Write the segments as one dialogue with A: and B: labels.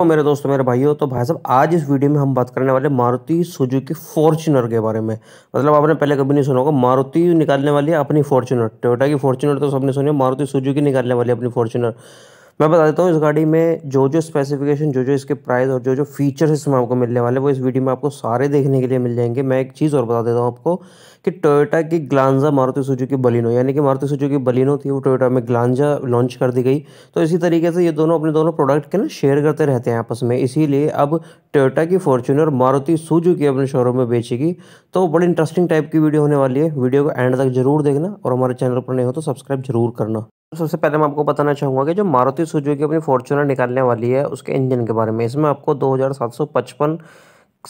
A: तो मेरे दोस्तों मेरे भाइयों तो भाई साहब आज इस वीडियो में हम बात करने वाले मारुति सुजुकी फॉर्च्यूनर के बारे में मतलब आपने पहले कभी नहीं सुना होगा मारुति निकालने वाली है अपनी फॉर्चुनर टोयोटा की फॉर्चुनर तो सबने सुनी मारुति सुजुकी निकालने वाली है अपनी फॉर्चुनर मैं बता देता हूँ इस गाड़ी में जो जो स्पेसिफिकेशन जो जो इसके प्राइस और जो जो फीचर्स इसमें आपको मिलने वाले वो इस वीडियो में आपको सारे देखने के लिए मिल जाएंगे मैं एक चीज़ और बता देता हूँ आपको कि टोयोटा की ग्लांजा मारुति की बलिनो यानी कि मारुति की बलिनो थी वो टोयोटा में ग्लांजा लॉन्च कर दी गई तो इसी तरीके से ये दोनों अपने दोनों प्रोडक्ट के ना शेयर करते रहते हैं आपस में इसीलिए अब टोयोटा की फॉर्चूनर मारुति की अपने शोरूम में बेचेगी तो बड़ी इंटरेस्टिंग टाइप की वीडियो होने वाली है वीडियो को एंड तक जरूर देखना और हमारे चैनल पर नहीं हो तो सब्सक्राइब जरूर करना सबसे पहले मैं आपको बताना चाहूँगा कि जो मारुति सुजुकी अपनी फॉर्चूनर निकालने वाली है उसके इंजन के बारे में इसमें आपको 2755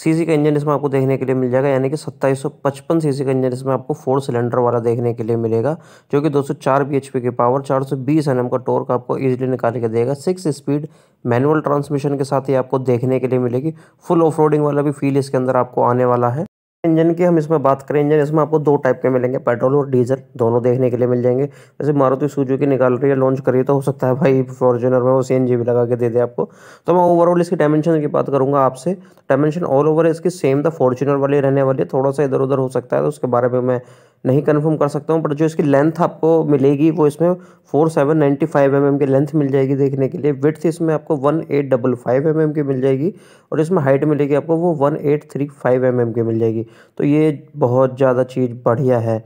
A: सीसी का इंजन इसमें आपको देखने के लिए मिल जाएगा यानी कि 2755 सीसी का इंजन इसमें आपको फोर सिलेंडर वाला देखने के लिए मिलेगा जो कि 204 बीएचपी की पावर 420 सौ का टॉर्क आपको इजीली निकाल के देगा सिक्स स्पीड मैनुअल ट्रांसमिशन के साथ ही आपको देखने के लिए मिलेगी फुल ऑफ वाला भी फील इसके अंदर आपको आने वाला है इंजन की हम इसमें बात करें इंजन इसमें आपको दो टाइप के मिलेंगे पेट्रोल और डीजल दोनों देखने के लिए मिल जाएंगे जैसे मारुति सुजुकी निकाल रही है लॉन्च करिए तो हो सकता है भाई फॉर्चुनर में वो सी एन जी भी लगा के दे दे आपको तो मैं ओवरऑल इसकी डायमेंशन की बात करूंगा आपसे डायमेंशन ऑल ओवर इसकी सेम था फॉर्चुनर वाली रहने वाली है थोड़ा सा इधर उधर हो सकता है तो उसके बारे में मैं नहीं कंफर्म कर सकता हूँ बट जो इसकी लेंथ आपको मिलेगी वो इसमें four seven ninety five M M की लेंथ मिल जाएगी देखने के लिए विथ इसमें आपको one eight double five M M की मिल जाएगी और इसमें हाइट मिलेगी आपको वो one eight three five M M की मिल जाएगी तो ये बहुत ज़्यादा चीज़ बढ़िया है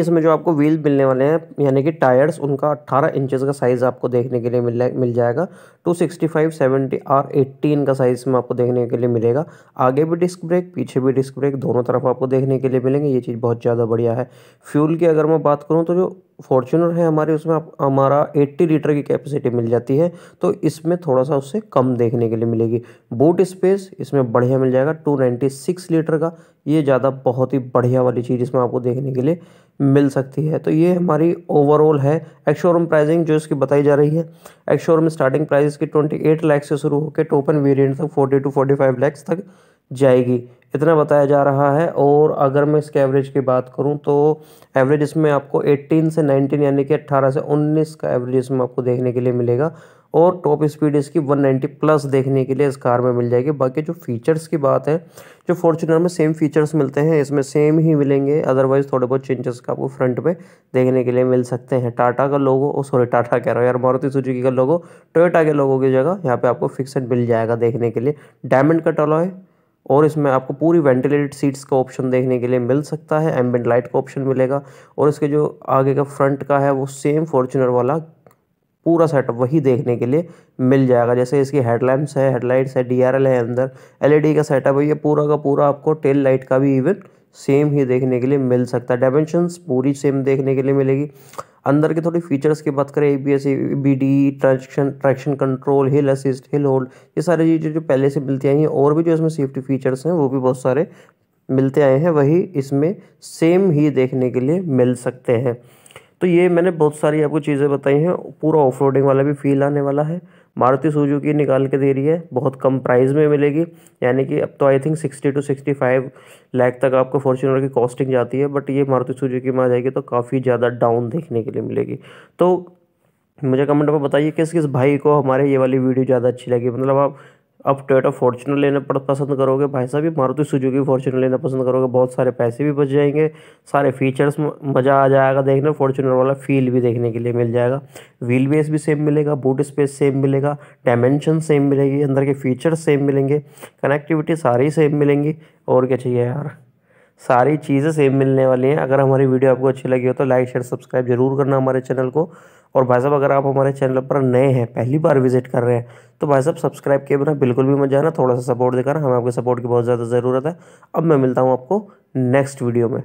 A: इसमें जो आपको व्हील मिलने वाले हैं यानी कि टायर्स उनका 18 इंचेस का साइज़ आपको देखने के लिए मिल मिल जाएगा 265, 70 और 18 का साइज़ में आपको देखने के लिए मिलेगा आगे भी डिस्क ब्रेक पीछे भी डिस्क ब्रेक दोनों तरफ आपको देखने के लिए मिलेंगे ये चीज़ बहुत ज़्यादा बढ़िया है फ्यूल की अगर मैं बात करूँ तो जो फॉर्चुनर है हमारे उसमें आप हमारा 80 लीटर की कैपेसिटी मिल जाती है तो इसमें थोड़ा सा उससे कम देखने के लिए मिलेगी बूट स्पेस इसमें बढ़िया मिल जाएगा 296 लीटर का ये ज़्यादा बहुत ही बढ़िया वाली चीज़ इसमें आपको देखने के लिए मिल सकती है तो ये हमारी ओवरऑल है एक्शोरूम प्राइसिंग जो इसकी बताई जा रही है एक्शोरूम स्टार्टिंग प्राइस की ट्वेंटी एट से शुरू होकर टोपन वेरियंट तक फोर्टी टू फोर्टी फाइव तक जाएगी इतना बताया जा रहा है और अगर मैं इसके एवरेज की बात करूं तो एवरेज इसमें आपको 18 से 19 यानी कि 18 से 19 का एवरेज इसमें आपको देखने के लिए मिलेगा और टॉप स्पीड इसकी 190 प्लस देखने के लिए इस कार में मिल जाएगी बाकी जो फीचर्स की बात है जो फॉर्चुनर में सेम फीचर्स मिलते हैं इसमें सेम ही मिलेंगे अदरवाइज़ थोड़े बहुत चेंजेस का आपको फ्रंट में देखने के लिए मिल सकते हैं टाटा का लोगो ओ सॉरी टाटा कह रहा हूँ यार मारुति सुजुकी का लोगो टोयोटा के लोगों की जगह यहाँ पर आपको फिक्सड मिल जाएगा देखने के लिए डायमंड का टॉलॉय और इसमें आपको पूरी वेंटिलेटेड सीट्स का ऑप्शन देखने के लिए मिल सकता है एम्बेंट लाइट का ऑप्शन मिलेगा और इसके जो आगे का फ्रंट का है वो सेम फॉर्चुनर वाला पूरा सेटअप वही देखने के लिए मिल जाएगा जैसे इसकी हेडलैम्प्स है हेडलाइट्स है डीआरएल है अंदर एलईडी e का सेटअप है ये पूरा का पूरा आपको टेल लाइट का भी इवन सेम ही देखने के लिए मिल सकता है डायमेंशंस पूरी सेम देखने के लिए मिलेगी अंदर के थोड़ी फीचर्स की बात करें A B S B D traction traction control hill assist hill hold ये सारी चीज़ें जो पहले से मिलती आई हैं और भी जो इसमें सेफ्टी फीचर्स हैं वो भी बहुत सारे मिलते आए हैं वही इसमें सेम ही देखने के लिए मिल सकते हैं तो ये मैंने बहुत सारी आपको चीज़ें बताई हैं पूरा ऑफ वाला भी फील आने वाला है मारुति सुजुकी निकाल के दे रही है बहुत कम प्राइस में मिलेगी यानी कि अब तो I think sixty two sixty five lakh तक आपको फॉर्चुनर की कॉस्टिंग जाती है बट ये मारुति सुजुकी में आ जाएगी तो काफ़ी ज़्यादा डाउन देखने के लिए मिलेगी तो मुझे कमेंट में बताइए किस किस भाई को हमारे ये वाली वीडियो ज़्यादा अच्छी लगी मतलब आप अब टोयोटा फॉर्चुनर लेना पसंद करोगे भाई साहब ये मारुति सुजुकी फॉर्चुनर लेना पसंद करोगे बहुत सारे पैसे भी बच जाएंगे सारे फीचर्स मज़ा आ जाएगा देखने फॉर्चुनर वाला फील भी देखने के लिए मिल जाएगा व्हील बेस भी सेम मिलेगा बूट स्पेस सेम मिलेगा डायमेंशन सेम मिलेगी अंदर के फीचर्स सेम मिलेंगे कनेक्टिविटी सारी सेम मिलेंगी और क्या चाहिए यार सारी चीज़ें सेम मिलने वाली हैं अगर हमारी वीडियो आपको अच्छी लगी हो तो लाइक शेयर सब्सक्राइब जरूर करना हमारे चैनल को और भाई साहब अगर आप हमारे चैनल पर नए हैं पहली बार विजिट कर रहे हैं तो भाई साहब सब्सक्राइब किए बिना बिल्कुल भी मत जाना थोड़ा सा सपोर्ट देकर हमें आपके सपोर्ट की बहुत ज़्यादा ज़रूरत है अब मैं मिलता हूँ आपको नेक्स्ट वीडियो में